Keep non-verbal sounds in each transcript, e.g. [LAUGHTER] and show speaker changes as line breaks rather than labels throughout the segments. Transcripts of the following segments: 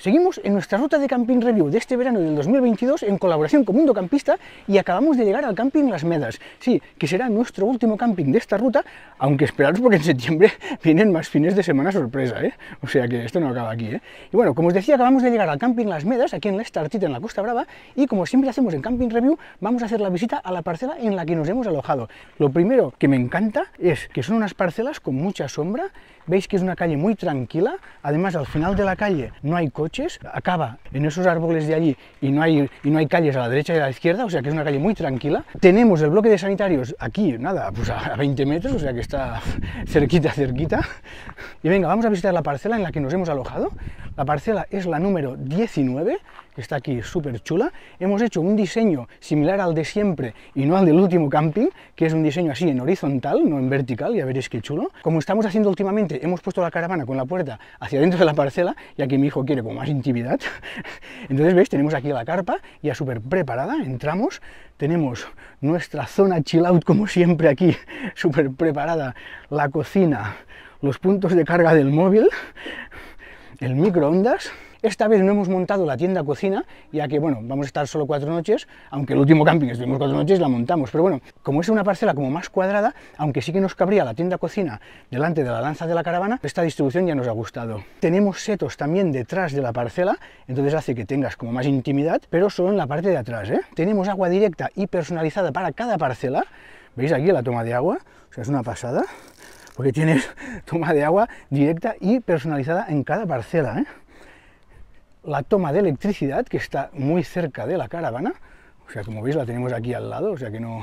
Seguimos en nuestra ruta de Camping Review de este verano del 2022 en colaboración con Mundo Campista y acabamos de llegar al Camping Las Medas. Sí, que será nuestro último camping de esta ruta, aunque esperaros porque en septiembre [LAUGHS] vienen más fines de semana sorpresa, ¿eh? O sea que esto no acaba aquí, ¿eh? Y bueno, como os decía, acabamos de llegar al Camping Las Medas, aquí en la Estartita, en la Costa Brava, y como siempre hacemos en Camping Review, vamos a hacer la visita a la parcela en la que nos hemos alojado. Lo primero que me encanta es que son unas parcelas con mucha sombra, veis que es una calle muy tranquila, además al final de la calle no hay coche, acaba en esos árboles de allí y no, hay, y no hay calles a la derecha y a la izquierda, o sea que es una calle muy tranquila. Tenemos el bloque de sanitarios aquí, nada, pues a 20 metros, o sea que está [LAUGHS] cerquita, cerquita. Y venga, vamos a visitar la parcela en la que nos hemos alojado. La parcela es la número 19 está aquí súper chula. Hemos hecho un diseño similar al de siempre y no al del último camping, que es un diseño así en horizontal, no en vertical, ya veréis qué chulo. Como estamos haciendo últimamente, hemos puesto la caravana con la puerta hacia dentro de la parcela, ya que mi hijo quiere con más intimidad. [LAUGHS] Entonces, veis, tenemos aquí la carpa ya súper preparada, entramos, tenemos nuestra zona chill out como siempre aquí, súper [LAUGHS] preparada, la cocina, los puntos de carga del móvil, el microondas, esta vez no hemos montado la tienda cocina, ya que, bueno, vamos a estar solo cuatro noches, aunque el último camping estuvimos cuatro noches, la montamos. Pero bueno, como es una parcela como más cuadrada, aunque sí que nos cabría la tienda cocina delante de la lanza de la caravana, esta distribución ya nos ha gustado. Tenemos setos también detrás de la parcela, entonces hace que tengas como más intimidad, pero solo en la parte de atrás. ¿eh? Tenemos agua directa y personalizada para cada parcela. ¿Veis aquí la toma de agua? O sea, es una pasada porque tienes [LAUGHS] toma de agua directa y personalizada en cada parcela. ¿eh? la toma de electricidad, que está muy cerca de la caravana, o sea, como veis, la tenemos aquí al lado, o sea que no,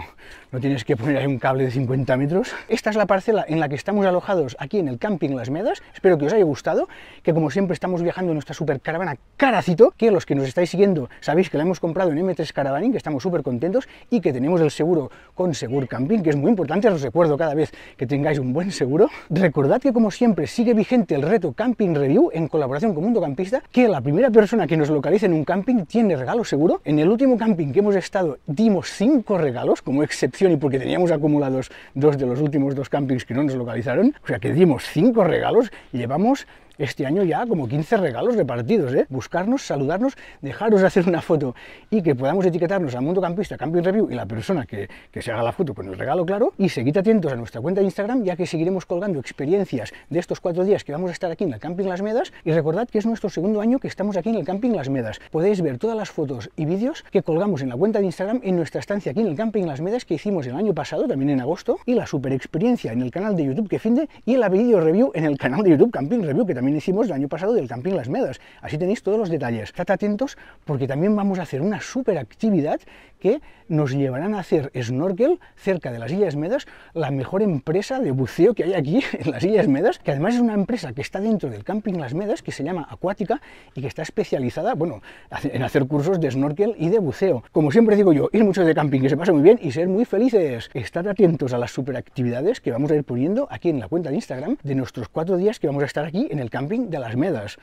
no tienes que poner ahí un cable de 50 metros. Esta es la parcela en la que estamos alojados aquí en el Camping Las Medas. Espero que os haya gustado, que como siempre estamos viajando en nuestra super caravana Caracito, que los que nos estáis siguiendo sabéis que la hemos comprado en M3 Caravaning, que estamos súper contentos y que tenemos el seguro con Segur Camping, que es muy importante, os recuerdo cada vez que tengáis un buen seguro. Recordad que como siempre sigue vigente el reto Camping Review en colaboración con Mundo Campista, que la primera persona que nos localice en un camping tiene regalo seguro. En el último camping que hemos estado dimos cinco regalos como excepción y porque teníamos acumulados dos de los últimos dos campings que no nos localizaron, o sea que dimos cinco regalos, llevamos este año ya como 15 regalos repartidos, ¿eh? Buscarnos, saludarnos, dejaros hacer una foto y que podamos etiquetarnos al Mundo Campista, Camping Review y la persona que, que se haga la foto con el regalo, claro. Y seguid atentos a nuestra cuenta de Instagram, ya que seguiremos colgando experiencias de estos cuatro días que vamos a estar aquí en el Camping Las Medas. Y recordad que es nuestro segundo año que estamos aquí en el Camping Las Medas. Podéis ver todas las fotos y vídeos que colgamos en la cuenta de Instagram en nuestra estancia aquí en el Camping Las Medas que hicimos el año pasado, también en agosto, y la super experiencia en el canal de YouTube que finde y la video review en el canal de YouTube Camping Review que también también hicimos el año pasado del Camping Las Medas. Así tenéis todos los detalles. Estad atentos porque también vamos a hacer una súper actividad que nos llevarán a hacer snorkel cerca de las Islas Medas, la mejor empresa de buceo que hay aquí [LAUGHS] en las Islas Medas, que además es una empresa que está dentro del camping Las Medas, que se llama Acuática y que está especializada, bueno, en hacer cursos de snorkel y de buceo. Como siempre digo yo, ir mucho de camping, que se pasa muy bien y ser muy felices. Estar atentos a las superactividades que vamos a ir poniendo aquí en la cuenta de Instagram de nuestros cuatro días que vamos a estar aquí en el camping de Las Medas.